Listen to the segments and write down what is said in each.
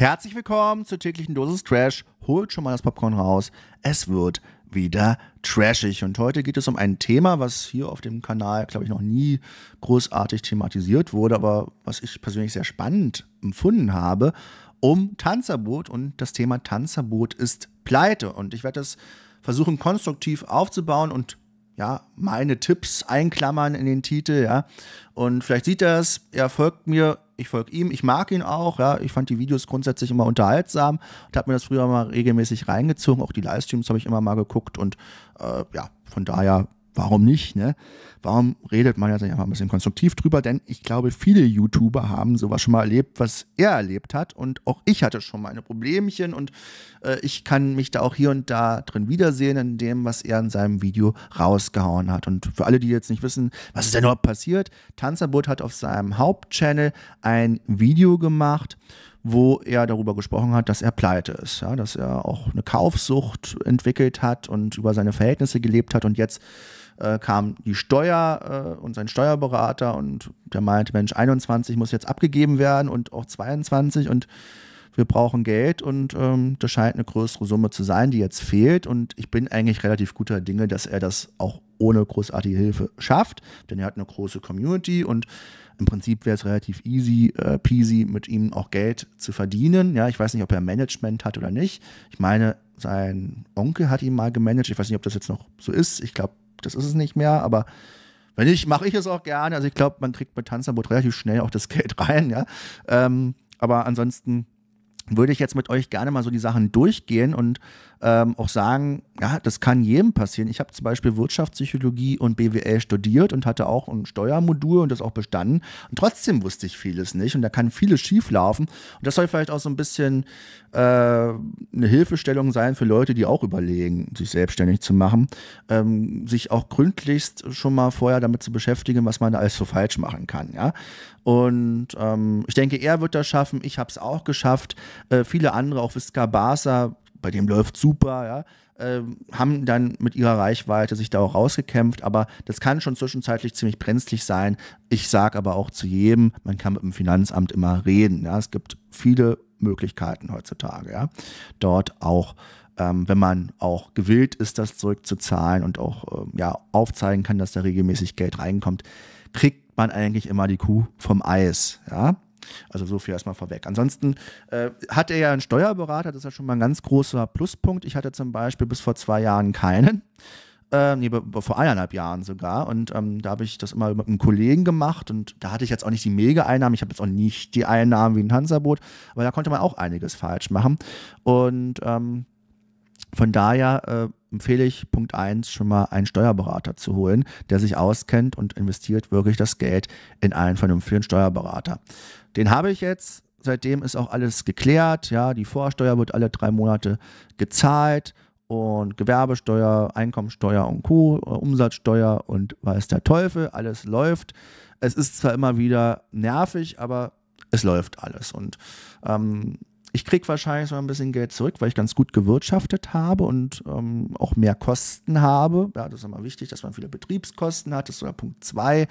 Herzlich willkommen zur täglichen Dosis Trash. Holt schon mal das Popcorn raus. Es wird wieder trashig. Und heute geht es um ein Thema, was hier auf dem Kanal, glaube ich, noch nie großartig thematisiert wurde, aber was ich persönlich sehr spannend empfunden habe, um Tanzerboot. Und das Thema Tanzerboot ist Pleite. Und ich werde das versuchen, konstruktiv aufzubauen und ja, meine Tipps einklammern in den Titel, ja. Und vielleicht sieht das, er folgt mir ich folge ihm, ich mag ihn auch, ja, ich fand die Videos grundsätzlich immer unterhaltsam und habe mir das früher mal regelmäßig reingezogen, auch die Livestreams habe ich immer mal geguckt und äh, ja, von daher warum nicht, ne? Warum redet man jetzt nicht einfach ein bisschen konstruktiv drüber? Denn ich glaube, viele YouTuber haben sowas schon mal erlebt, was er erlebt hat. Und auch ich hatte schon meine Problemchen und äh, ich kann mich da auch hier und da drin wiedersehen in dem, was er in seinem Video rausgehauen hat. Und für alle, die jetzt nicht wissen, was ist denn überhaupt passiert? Tanzverbot hat auf seinem Hauptchannel ein Video gemacht wo er darüber gesprochen hat, dass er pleite ist, ja, dass er auch eine Kaufsucht entwickelt hat und über seine Verhältnisse gelebt hat und jetzt äh, kam die Steuer äh, und sein Steuerberater und der meinte, Mensch, 21 muss jetzt abgegeben werden und auch 22 und wir brauchen Geld und ähm, das scheint eine größere Summe zu sein, die jetzt fehlt. Und ich bin eigentlich relativ guter Dinge, dass er das auch ohne großartige Hilfe schafft, denn er hat eine große Community und im Prinzip wäre es relativ easy äh, peasy, mit ihm auch Geld zu verdienen. Ja, ich weiß nicht, ob er Management hat oder nicht. Ich meine, sein Onkel hat ihn mal gemanagt. Ich weiß nicht, ob das jetzt noch so ist. Ich glaube, das ist es nicht mehr, aber wenn nicht, mache ich es auch gerne. Also ich glaube, man kriegt mit Tanzverbot relativ schnell auch das Geld rein, ja. Ähm, aber ansonsten würde ich jetzt mit euch gerne mal so die Sachen durchgehen und ähm, auch sagen, ja, das kann jedem passieren. Ich habe zum Beispiel Wirtschaftspsychologie und BWL studiert und hatte auch ein Steuermodul und das auch bestanden. Und trotzdem wusste ich vieles nicht und da kann vieles schieflaufen. Und das soll vielleicht auch so ein bisschen äh, eine Hilfestellung sein für Leute, die auch überlegen, sich selbstständig zu machen, ähm, sich auch gründlichst schon mal vorher damit zu beschäftigen, was man da alles so falsch machen kann. Ja? Und ähm, ich denke, er wird das schaffen. Ich habe es auch geschafft. Äh, viele andere, auch Viscar Barca, bei dem läuft super, ja ähm, haben dann mit ihrer Reichweite sich da auch rausgekämpft, aber das kann schon zwischenzeitlich ziemlich brenzlig sein. Ich sage aber auch zu jedem, man kann mit dem Finanzamt immer reden. Ja? Es gibt viele Möglichkeiten heutzutage, ja? dort auch ähm, wenn man auch gewillt ist, das zurückzuzahlen und auch äh, ja, aufzeigen kann, dass da regelmäßig Geld reinkommt, kriegt man eigentlich immer die Kuh vom Eis. Ja? Also so viel erstmal vorweg. Ansonsten äh, hat er ja einen Steuerberater, das ist ja schon mal ein ganz großer Pluspunkt. Ich hatte zum Beispiel bis vor zwei Jahren keinen. Äh, nee, vor eineinhalb Jahren sogar. Und ähm, da habe ich das immer mit einem Kollegen gemacht und da hatte ich jetzt auch nicht die Mega-Einnahmen. Ich habe jetzt auch nicht die Einnahmen wie ein Hansaboot, aber da konnte man auch einiges falsch machen. Und ähm, von daher äh, empfehle ich Punkt 1 schon mal einen Steuerberater zu holen, der sich auskennt und investiert wirklich das Geld in einen vernünftigen Steuerberater. Den habe ich jetzt. Seitdem ist auch alles geklärt. Ja, die Vorsteuer wird alle drei Monate gezahlt und Gewerbesteuer, Einkommensteuer und Co., äh, Umsatzsteuer und weiß der Teufel, alles läuft. Es ist zwar immer wieder nervig, aber es läuft alles. Und ähm, ich kriege wahrscheinlich so ein bisschen Geld zurück, weil ich ganz gut gewirtschaftet habe und ähm, auch mehr Kosten habe. Ja, das ist immer wichtig, dass man viele Betriebskosten hat. Das ist der Punkt zwei,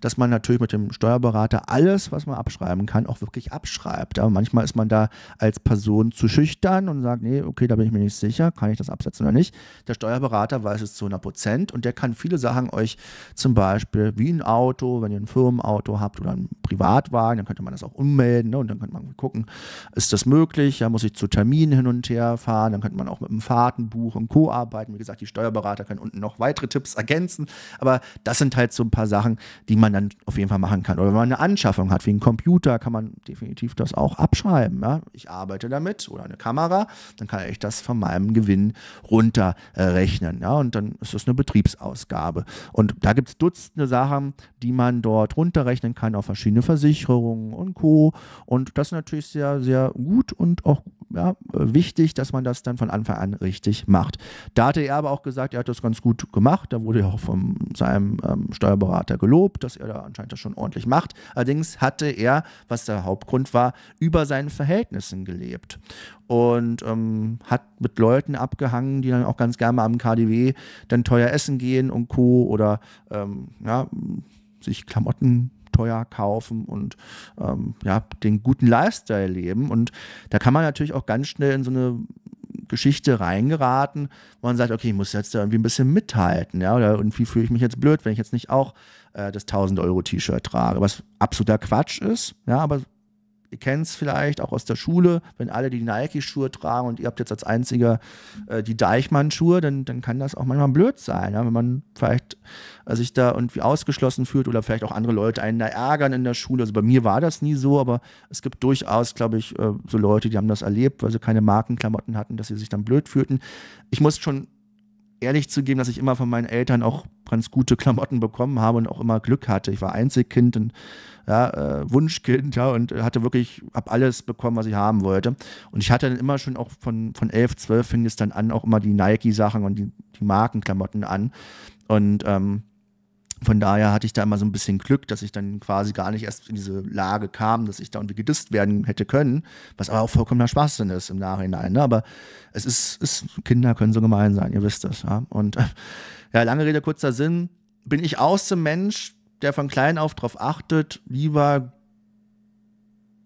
dass man natürlich mit dem Steuerberater alles, was man abschreiben kann, auch wirklich abschreibt. Aber manchmal ist man da als Person zu schüchtern und sagt, nee, okay, da bin ich mir nicht sicher, kann ich das absetzen oder nicht. Der Steuerberater weiß es zu 100 Prozent und der kann viele Sachen euch zum Beispiel wie ein Auto, wenn ihr ein Firmenauto habt oder einen Privatwagen, dann könnte man das auch ummelden ne? und dann könnte man gucken, ist das möglich? möglich. Da muss ich zu Terminen hin und her fahren. Dann könnte man auch mit einem Fahrtenbuch und Co. arbeiten. Wie gesagt, die Steuerberater können unten noch weitere Tipps ergänzen. Aber das sind halt so ein paar Sachen, die man dann auf jeden Fall machen kann. Oder wenn man eine Anschaffung hat, wie ein Computer, kann man definitiv das auch abschreiben. Ja? Ich arbeite damit oder eine Kamera, dann kann ich das von meinem Gewinn runterrechnen. Äh, ja? Und dann ist das eine Betriebsausgabe. Und da gibt es Dutzende Sachen, die man dort runterrechnen kann auf verschiedene Versicherungen und Co. Und das ist natürlich sehr, sehr gut und auch ja, wichtig, dass man das dann von Anfang an richtig macht. Da hatte er aber auch gesagt, er hat das ganz gut gemacht. Da wurde er auch von seinem ähm, Steuerberater gelobt, dass er da anscheinend das schon ordentlich macht. Allerdings hatte er, was der Hauptgrund war, über seinen Verhältnissen gelebt und ähm, hat mit Leuten abgehangen, die dann auch ganz gerne mal am KDW dann teuer essen gehen und Co. oder ähm, ja, sich Klamotten teuer kaufen und ähm, ja, den guten Lifestyle leben. Und da kann man natürlich auch ganz schnell in so eine Geschichte reingeraten, wo man sagt, okay, ich muss jetzt da irgendwie ein bisschen mithalten, ja, oder irgendwie fühle ich mich jetzt blöd, wenn ich jetzt nicht auch äh, das 1000 Euro T-Shirt trage, was absoluter Quatsch ist, ja, aber Ihr kennt es vielleicht auch aus der Schule, wenn alle die Nike-Schuhe tragen und ihr habt jetzt als einziger äh, die Deichmann-Schuhe, dann, dann kann das auch manchmal blöd sein, ja? Ne? wenn man vielleicht äh, sich da irgendwie ausgeschlossen fühlt oder vielleicht auch andere Leute einen da ärgern in der Schule. Also bei mir war das nie so, aber es gibt durchaus, glaube ich, äh, so Leute, die haben das erlebt, weil sie keine Markenklamotten hatten, dass sie sich dann blöd fühlten. Ich muss schon ehrlich zu geben, dass ich immer von meinen Eltern auch ganz gute Klamotten bekommen habe und auch immer Glück hatte. Ich war Einzelkind und ja, äh, Wunschkind, ja, und hatte wirklich, habe alles bekommen, was ich haben wollte. Und ich hatte dann immer schon auch von, von 11, 12 fing es dann an, auch immer die Nike-Sachen und die, die Markenklamotten an. Und ähm, von daher hatte ich da immer so ein bisschen Glück, dass ich dann quasi gar nicht erst in diese Lage kam, dass ich da irgendwie gedisst werden hätte können, was aber auch vollkommener Schwachsinn ist im Nachhinein. Ne? Aber es ist, ist, Kinder können so gemein sein, ihr wisst das. Ja? Und äh, ja, lange Rede, kurzer Sinn, bin ich auch so ein Mensch, der von klein auf darauf achtet, lieber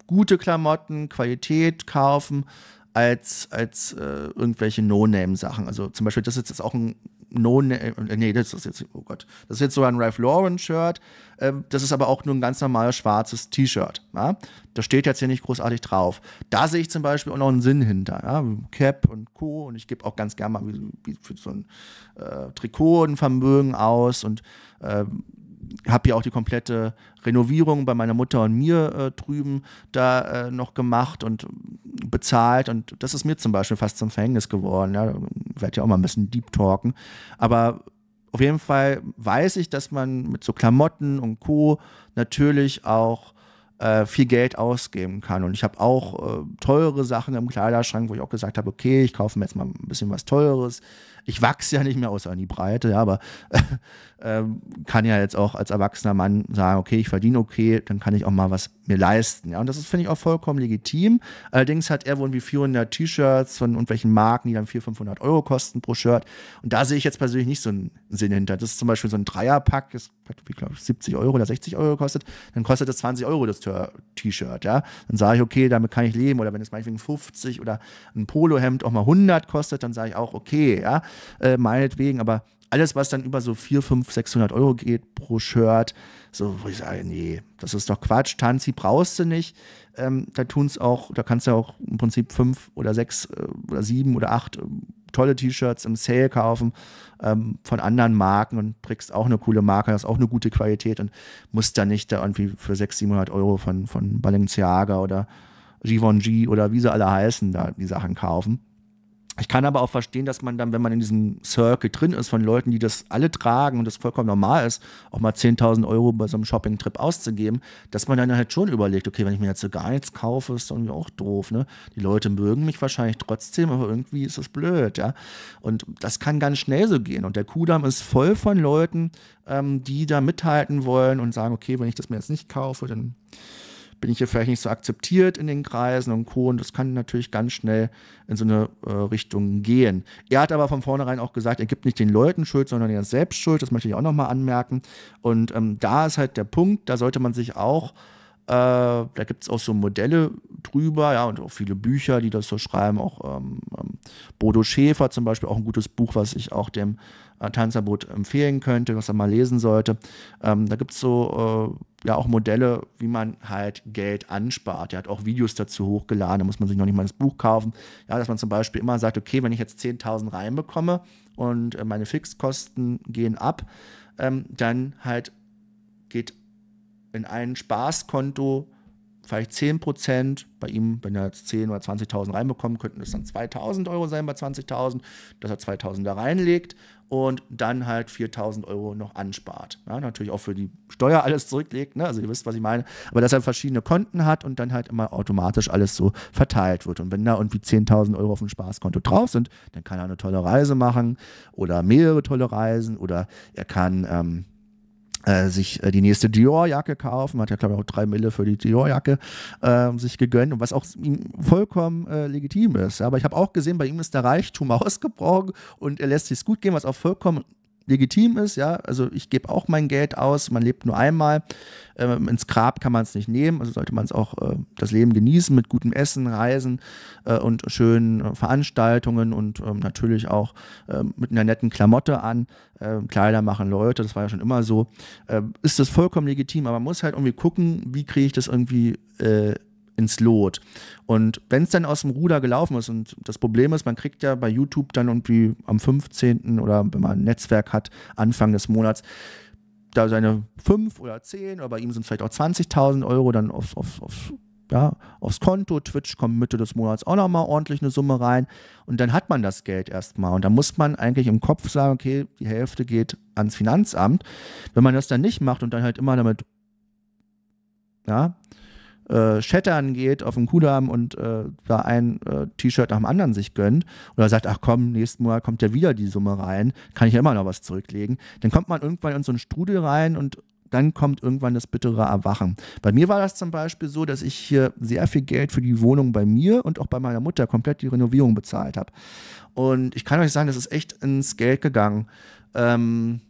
gute Klamotten, Qualität kaufen, als, als äh, irgendwelche No-Name-Sachen. Also zum Beispiel, das ist jetzt auch ein No, ne- äh, nee, das ist jetzt, oh Gott, das ist jetzt sogar ein Ralph Lauren Shirt. Ähm, das ist aber auch nur ein ganz normales schwarzes T-Shirt. Ja? Da steht jetzt hier nicht großartig drauf. Da sehe ich zum Beispiel auch noch einen Sinn hinter. Ja? Cap und Co. Und ich gebe auch ganz gerne mal für so ein äh, Trikot ein Vermögen aus und äh, habe ja auch die komplette Renovierung bei meiner Mutter und mir äh, drüben da äh, noch gemacht und bezahlt und das ist mir zum Beispiel fast zum Verhängnis geworden. Ja, werde ja auch mal ein bisschen deep talken. Aber auf jeden Fall weiß ich, dass man mit so Klamotten und Co. natürlich auch äh, viel Geld ausgeben kann. Und ich habe auch äh, teure Sachen im Kleiderschrank, wo ich auch gesagt habe, okay, ich kaufe mir jetzt mal ein bisschen was Teures ich wachse ja nicht mehr außer in die Breite, ja, aber äh, kann ja jetzt auch als erwachsener Mann sagen, okay, ich verdiene okay, dann kann ich auch mal was mir leisten. Ja, und das ist, finde ich, auch vollkommen legitim. Allerdings hat er wohl irgendwie 400 T-Shirts von irgendwelchen Marken, die dann 400, 500 Euro kosten pro Shirt. Und da sehe ich jetzt persönlich nicht so einen Sinn hinter. Das ist zum Beispiel so ein Dreierpack, das hat, glaube ich, 70 Euro oder 60 Euro kostet, Dann kostet das 20 Euro das T-Shirt, ja. Dann sage ich, okay, damit kann ich leben. Oder wenn es meinetwegen 50 oder ein Polohemd auch mal 100 kostet, dann sage ich auch, okay, ja äh, meinetwegen, aber alles, was dann über so 400, 500, 600 Euro geht pro Shirt, so, wo ich sage, nee, das ist doch Quatsch, Tanzi brauchst du nicht. Ähm, da tun's auch, da kannst du auch im Prinzip fünf oder sechs äh, oder sieben oder acht ähm, tolle T-Shirts im Sale kaufen ähm, von anderen Marken und kriegst auch eine coole Marke, hast auch eine gute Qualität und musst dann nicht da irgendwie für 600, 700 Euro von, von Balenciaga oder Givenchy oder wie sie alle heißen, da die Sachen kaufen. Ich kann aber auch verstehen, dass man dann, wenn man in diesem Circle drin ist von Leuten, die das alle tragen und das vollkommen normal ist, auch mal 10.000 Euro bei so einem Shopping-Trip auszugeben, dass man dann halt schon überlegt, okay, wenn ich mir jetzt so gar nichts kaufe, ist das irgendwie auch doof, ne? Die Leute mögen mich wahrscheinlich trotzdem, aber irgendwie ist das blöd, ja? Und das kann ganz schnell so gehen. Und der Kudamm ist voll von Leuten, ähm, die da mithalten wollen und sagen, okay, wenn ich das mir jetzt nicht kaufe, dann bin ich hier vielleicht nicht so akzeptiert in den Kreisen und Co. Und das kann natürlich ganz schnell in so eine äh, Richtung gehen. Er hat aber von vornherein auch gesagt, er gibt nicht den Leuten Schuld, sondern er selbst Schuld. Das möchte ich auch nochmal anmerken. Und ähm, da ist halt der Punkt, da sollte man sich auch äh, da gibt es auch so Modelle drüber, ja, und auch viele Bücher, die das so schreiben. Auch ähm, ähm, Bodo Schäfer zum Beispiel, auch ein gutes Buch, was ich auch dem äh, Tanzverbot empfehlen könnte, was er mal lesen sollte. Ähm, da gibt es so äh, ja auch Modelle, wie man halt Geld anspart. Er hat auch Videos dazu hochgeladen, da muss man sich noch nicht mal das Buch kaufen. Ja, dass man zum Beispiel immer sagt, okay, wenn ich jetzt 10.000 reinbekomme und äh, meine Fixkosten gehen ab, ähm, dann halt geht in ein Spaßkonto vielleicht 10 Prozent. Bei ihm, wenn er jetzt 10 oder 20.000 reinbekommen, könnten es dann 2.000 Euro sein bei 20.000, dass er 2.000 da reinlegt und dann halt 4.000 Euro noch anspart. Ja, natürlich auch für die Steuer alles zurücklegt, ne? also ihr wisst, was ich meine, aber dass er verschiedene Konten hat und dann halt immer automatisch alles so verteilt wird. Und wenn da irgendwie 10.000 Euro auf dem Spaßkonto drauf sind, dann kann er eine tolle Reise machen oder mehrere tolle Reisen oder er kann... Ähm, äh, sich äh, die nächste Dior-Jacke kaufen, hat ja glaube ich auch drei Mille für die Dior-Jacke äh, sich gegönnt und was auch ihm vollkommen äh, legitim ist. Aber ich habe auch gesehen, bei ihm ist der Reichtum ausgebrochen und er lässt sich's gut gehen, was auch vollkommen legitim ist, ja, also ich gebe auch mein Geld aus, man lebt nur einmal, ähm, ins Grab kann man es nicht nehmen, also sollte man es auch äh, das Leben genießen mit gutem Essen, Reisen äh, und schönen äh, Veranstaltungen und ähm, natürlich auch ähm, mit einer netten Klamotte an, ähm, Kleider machen Leute, das war ja schon immer so, ähm, ist das vollkommen legitim, aber man muss halt irgendwie gucken, wie kriege ich das irgendwie äh, ins Lot. Und wenn es dann aus dem Ruder gelaufen ist, und das Problem ist, man kriegt ja bei YouTube dann irgendwie am 15. oder wenn man ein Netzwerk hat, Anfang des Monats, da seine 5 oder 10 oder bei ihm sind es vielleicht auch 20.000 Euro dann auf, auf, auf ja, aufs Konto. Twitch kommt Mitte des Monats auch nochmal ordentlich eine Summe rein. Und dann hat man das Geld erstmal. Und da muss man eigentlich im Kopf sagen, okay, die Hälfte geht ans Finanzamt. Wenn man das dann nicht macht und dann halt immer damit, ja, äh, Shattern geht auf den Kudamm und äh, da ein äh, T-Shirt nach dem anderen sich gönnt oder sagt, ach komm, nächsten Mal kommt ja wieder die Summe rein, kann ich ja immer noch was zurücklegen. Dann kommt man irgendwann in so einen Strudel rein und dann kommt irgendwann das bittere Erwachen. Bei mir war das zum Beispiel so, dass ich hier sehr viel Geld für die Wohnung bei mir und auch bei meiner Mutter komplett die Renovierung bezahlt habe. Und ich kann euch sagen, das ist echt ins Geld gegangen. Ähm,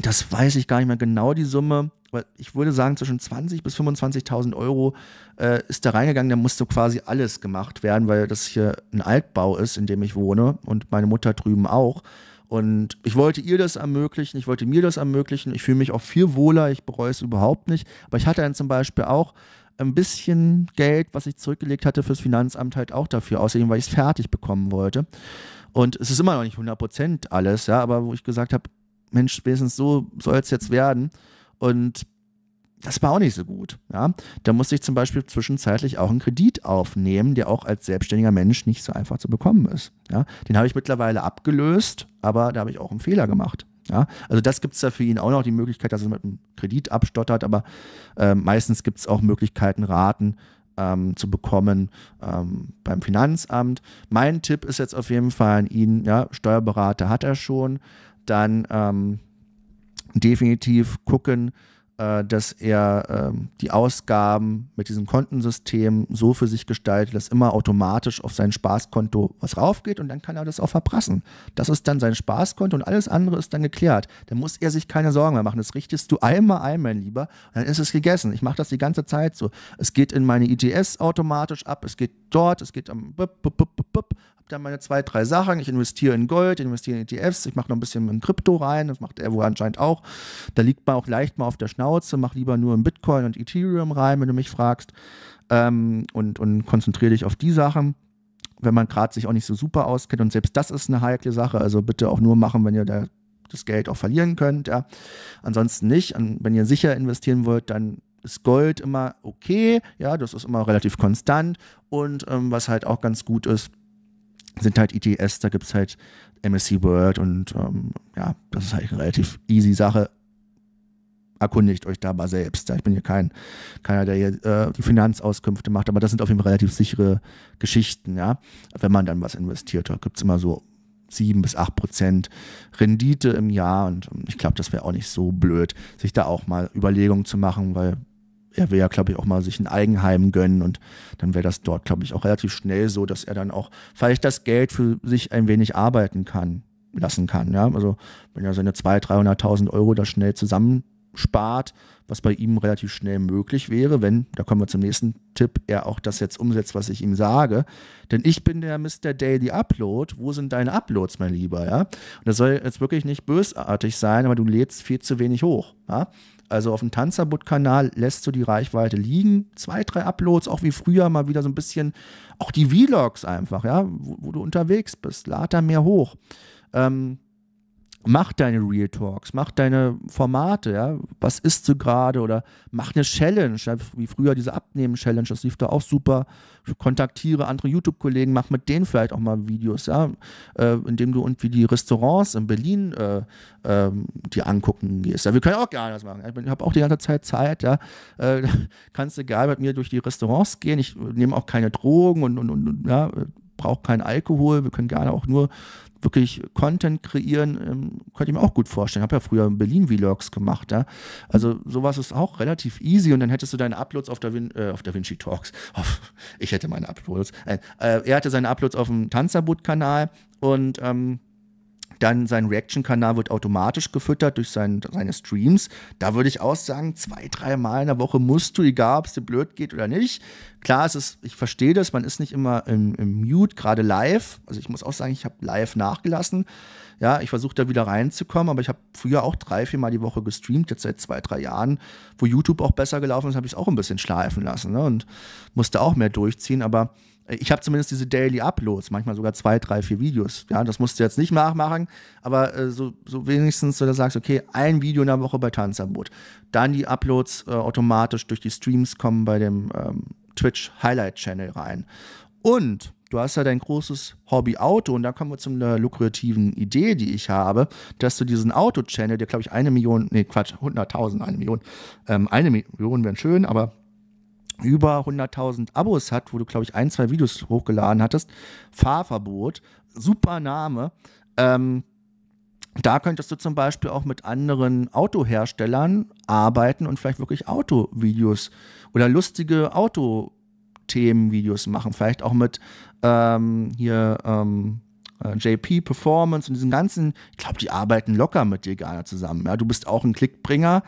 das weiß ich gar nicht mehr genau, die Summe aber ich würde sagen, zwischen 20.000 bis 25.000 Euro äh, ist da reingegangen. Da musste quasi alles gemacht werden, weil das hier ein Altbau ist, in dem ich wohne und meine Mutter drüben auch. Und ich wollte ihr das ermöglichen, ich wollte mir das ermöglichen. Ich fühle mich auch viel wohler, ich bereue es überhaupt nicht. Aber ich hatte dann zum Beispiel auch ein bisschen Geld, was ich zurückgelegt hatte fürs Finanzamt, halt auch dafür, außerdem, weil ich es fertig bekommen wollte. Und es ist immer noch nicht 100% alles, ja, aber wo ich gesagt habe, Mensch, wenigstens so soll es jetzt werden. Und das war auch nicht so gut. Ja? Da musste ich zum Beispiel zwischenzeitlich auch einen Kredit aufnehmen, der auch als selbstständiger Mensch nicht so einfach zu bekommen ist. Ja? Den habe ich mittlerweile abgelöst, aber da habe ich auch einen Fehler gemacht. Ja? Also das gibt es da für ihn auch noch die Möglichkeit, dass er mit einem Kredit abstottert, aber äh, meistens gibt es auch Möglichkeiten, Raten ähm, zu bekommen ähm, beim Finanzamt. Mein Tipp ist jetzt auf jeden Fall an ihn, ja, Steuerberater hat er schon, dann... Ähm, definitiv gucken, äh, dass er ähm, die Ausgaben mit diesem Kontensystem so für sich gestaltet, dass immer automatisch auf sein Spaßkonto was raufgeht und dann kann er das auch verprassen. Das ist dann sein Spaßkonto und alles andere ist dann geklärt. Dann muss er sich keine Sorgen mehr machen. Das richtest du einmal ein, mein Lieber, dann ist es gegessen. Ich mache das die ganze Zeit so. Es geht in meine ITS automatisch ab, es geht dort, es geht am habe dann meine zwei, drei Sachen. Ich investiere in Gold, investiere in ETFs, ich mache noch ein bisschen in Krypto rein, das macht er wohl anscheinend auch. Da liegt man auch leicht mal auf der Schnauze, mach lieber nur in Bitcoin und Ethereum rein, wenn du mich fragst. Ähm, und, und konzentriere dich auf die Sachen wenn man gerade sich auch nicht so super auskennt. Und selbst das ist eine heikle Sache. Also bitte auch nur machen, wenn ihr da das Geld auch verlieren könnt. Ja. Ansonsten nicht. Und wenn ihr sicher investieren wollt, dann ist Gold immer okay. Ja, das ist immer relativ konstant. Und ähm, was halt auch ganz gut ist, sind halt ETS, da gibt es halt MSC World und ähm, ja, das ist halt eine relativ easy Sache. Erkundigt euch da mal selbst. Ich bin hier kein, keiner, der hier äh, die Finanzauskünfte macht, aber das sind auf jeden Fall relativ sichere Geschichten, ja. Wenn man dann was investiert, da gibt es immer so 7 bis 8 Prozent Rendite im Jahr. Und ähm, ich glaube, das wäre auch nicht so blöd, sich da auch mal Überlegungen zu machen, weil er will ja, glaube ich, auch mal sich ein Eigenheim gönnen und dann wäre das dort, glaube ich, auch relativ schnell so, dass er dann auch vielleicht das Geld für sich ein wenig arbeiten kann, lassen kann. Ja? Also wenn er seine 200.000, 300.000 Euro da schnell zusammenspart, was bei ihm relativ schnell möglich wäre, wenn, da kommen wir zum nächsten Tipp, er auch das jetzt umsetzt, was ich ihm sage. Denn ich bin der Mr. Daily Upload. Wo sind deine Uploads, mein Lieber? Ja? Und das soll jetzt wirklich nicht bösartig sein, aber du lädst viel zu wenig hoch. Ja? Also auf dem Tanzverbot-Kanal lässt du die Reichweite liegen. Zwei, drei Uploads, auch wie früher mal wieder so ein bisschen, auch die Vlogs einfach, ja, wo, wo du unterwegs bist. Lad da mehr hoch. Ähm, mach deine Real Talks, mach deine Formate, ja, was isst du gerade oder mach eine Challenge, ja? wie früher diese Abnehmen-Challenge, das lief da auch super. Kontaktiere andere YouTube-Kollegen, mach mit denen vielleicht auch mal Videos, ja, äh, indem du irgendwie die Restaurants in Berlin äh, ähm, dir angucken gehst. Ja, wir können auch gerne das machen. Ich habe auch die ganze Zeit Zeit, ja, äh, kannst du geil mit mir durch die Restaurants gehen. Ich nehme auch keine Drogen und, und, und ja, brauche keinen Alkohol. Wir können gerne auch nur wirklich Content kreieren, ähm, könnte ich mir auch gut vorstellen. Ich habe ja früher Berlin-Vlogs gemacht. Ja? Also sowas ist auch relativ easy und dann hättest du deine Uploads auf der, Vin äh, auf der Vinci Talks. Auf, oh, ich hätte meine Uploads. Äh, äh, er hatte seine Uploads auf dem Tanzverbot-Kanal und ähm, dann sein Reaction-Kanal wird automatisch gefüttert durch sein, seine Streams. Da würde ich auch sagen, zwei, drei Mal in der Woche musst du, egal ob es dir blöd geht oder nicht. Klar, es ist, ich verstehe das, man ist nicht immer im, im Mute, gerade live. Also ich muss auch sagen, ich habe live nachgelassen. Ja, ich versuche da wieder reinzukommen, aber ich habe früher auch drei, vier Mal die Woche gestreamt, jetzt seit zwei, drei Jahren, wo YouTube auch besser gelaufen ist, habe ich es auch ein bisschen schleifen lassen ne? und musste auch mehr durchziehen. Aber ich habe zumindest diese Daily Uploads, manchmal sogar zwei, drei, vier Videos. Ja, das musst du jetzt nicht nachmachen, aber äh, so, so, wenigstens, dass du sagst, okay, ein Video in der Woche bei Tanzverbot. Dann die Uploads äh, automatisch durch die Streams kommen bei dem ähm, Twitch Highlight Channel rein. Und du hast ja dein großes Hobby Auto und da kommen wir zu einer lukrativen Idee, die ich habe, dass du diesen Auto-Channel, der glaube ich eine Million, nee Quatsch, 100.000, eine Million, ähm, eine Million wären schön, aber über 100.000 Abos hat, wo du, glaube ich, ein, zwei Videos hochgeladen hattest. Fahrverbot, super Name. Ähm, da könntest du zum Beispiel auch mit anderen Autoherstellern arbeiten und vielleicht wirklich Autovideos oder lustige Autothemenvideos machen. Vielleicht auch mit ähm, hier ähm, äh, JP Performance und diesen ganzen. Ich glaube, die arbeiten locker mit dir gerne zusammen. Ja, du bist auch ein Klickbringer.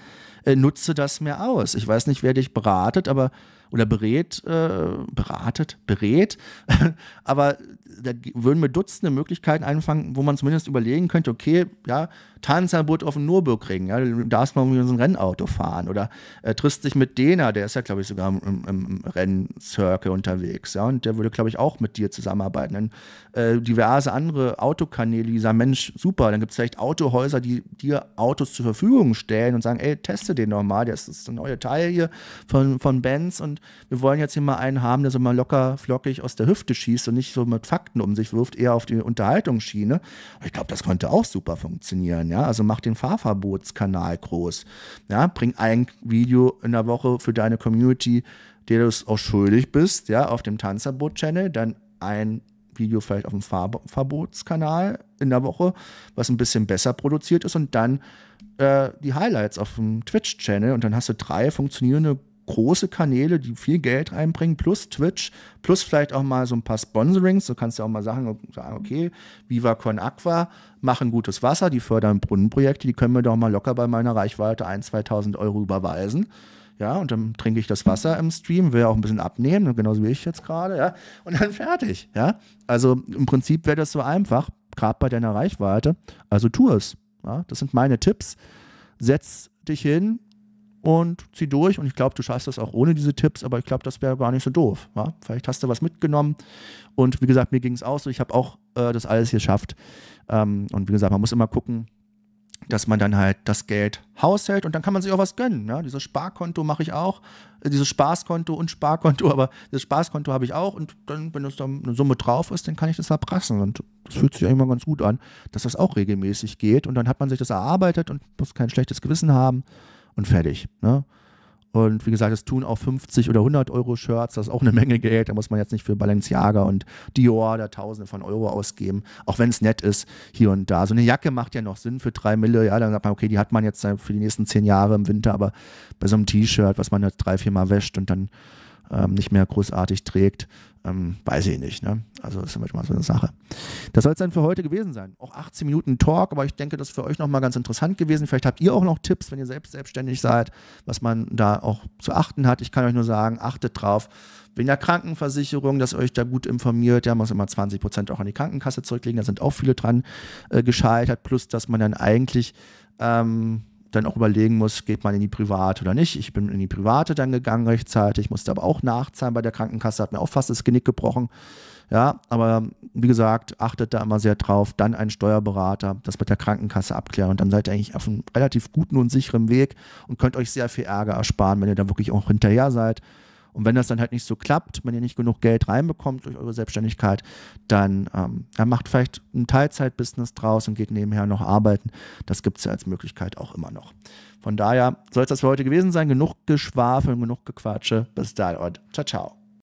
Äh, nutze das mehr aus. Ich weiß nicht, wer dich beratet, aber oder berät, äh, beratet, berät. Aber da würden wir Dutzende Möglichkeiten einfangen, wo man zumindest überlegen könnte, okay, ja, Tanzverbot auf dem Nürburgring, ja, du darfst mal mit so ein Rennauto fahren oder äh, trifft sich mit Dena, der ist ja, glaube ich, sogar im, im Renncircle unterwegs, ja, und der würde, glaube ich, auch mit dir zusammenarbeiten. Dann, äh, diverse andere Autokanäle, die sagen, Mensch, super, dann gibt es vielleicht Autohäuser, die dir Autos zur Verfügung stellen und sagen, ey, teste den nochmal, mal, das ist ein neuer Teil hier von, von Benz und und wir wollen jetzt hier mal einen haben, der so mal locker flockig aus der Hüfte schießt und nicht so mit Fakten um sich wirft, eher auf die Unterhaltungsschiene. ich glaube, das könnte auch super funktionieren, ja. Also mach den Fahrverbotskanal groß. Ja, bring ein Video in der Woche für deine Community, der du es auch schuldig bist, ja, auf dem tanzerboot channel dann ein Video vielleicht auf dem Fahrverbotskanal in der Woche, was ein bisschen besser produziert ist und dann äh, die Highlights auf dem Twitch-Channel und dann hast du drei funktionierende große Kanäle, die viel Geld reinbringen, plus Twitch, plus vielleicht auch mal so ein paar Sponsorings. Du kannst ja auch mal sagen, okay, Viva Con Aqua machen gutes Wasser, die fördern Brunnenprojekte, die können mir doch mal locker bei meiner Reichweite 1.000, 2.000 Euro überweisen. Ja, und dann trinke ich das Wasser im Stream, will auch ein bisschen abnehmen, genauso wie ich jetzt gerade, ja, und dann fertig, ja. Also im Prinzip wäre das so einfach, gerade bei deiner Reichweite. Also tu es. Ja? Das sind meine Tipps. Setz dich hin, und zieh durch. Und ich glaube, du schaffst das auch ohne diese Tipps, aber ich glaube, das wäre gar nicht so doof. Ja? Vielleicht hast du was mitgenommen. Und wie gesagt, mir ging es auch so. Ich habe auch äh, das alles hier geschafft. Ähm, und wie gesagt, man muss immer gucken, dass man dann halt das Geld haushält und dann kann man sich auch was gönnen. Ja? Ne? Dieses Sparkonto mache ich auch, äh, dieses Spaßkonto und Sparkonto, aber das Spaßkonto habe ich auch und dann, wenn es dann eine Summe drauf ist, dann kann ich das verprassen und das fühlt sich immer ganz gut an, dass das auch regelmäßig geht und dann hat man sich das erarbeitet und muss kein schlechtes Gewissen haben und fertig. Ne? Und wie gesagt, es tun auch 50 oder 100 Euro Shirts, das ist auch eine Menge Geld. Da muss man jetzt nicht für Balenciaga und Dior da Tausende von Euro ausgeben, auch wenn es nett ist hier und da. So eine Jacke macht ja noch Sinn für drei Mille. Ja, dann sagt man, okay, die hat man jetzt äh, für die nächsten zehn Jahre im Winter, aber bei so einem T-Shirt, was man jetzt drei, vier Mal wäscht und dann ähm, nicht mehr großartig trägt, ähm, weiß ich nicht. Ne? Also das ist manchmal so eine Sache. Das soll es dann für heute gewesen sein. Auch 18 Minuten Talk, aber ich denke, das ist für euch nochmal ganz interessant gewesen. Vielleicht habt ihr auch noch Tipps, wenn ihr selbst selbstständig seid, was man da auch zu achten hat. Ich kann euch nur sagen, achtet drauf. Wegen der Krankenversicherung, dass ihr euch da gut informiert. Ja, man muss immer 20 Prozent auch an die Krankenkasse zurücklegen. Da sind auch viele dran äh, gescheitert. Plus, dass man dann eigentlich... Ähm, dann auch überlegen muss, geht man in die Private oder nicht. Ich bin in die Private dann gegangen rechtzeitig, musste aber auch nachzahlen bei der Krankenkasse, hat mir auch fast das Genick gebrochen. Ja, aber wie gesagt, achtet da immer sehr drauf. Dann einen Steuerberater, das mit der Krankenkasse abklären und dann seid ihr eigentlich auf einem relativ guten und sicheren Weg und könnt euch sehr viel Ärger ersparen, wenn ihr da wirklich auch hinterher seid. Und wenn das dann halt nicht so klappt, wenn ihr nicht genug Geld reinbekommt durch eure Selbstständigkeit, dann ähm, macht vielleicht ein Teilzeitbusiness draus und geht nebenher noch arbeiten. Das gibt es ja als Möglichkeit auch immer noch. Von daher soll es das für heute gewesen sein. Genug Geschwafel, genug Gequatsche. Bis dahin und ciao, ciao.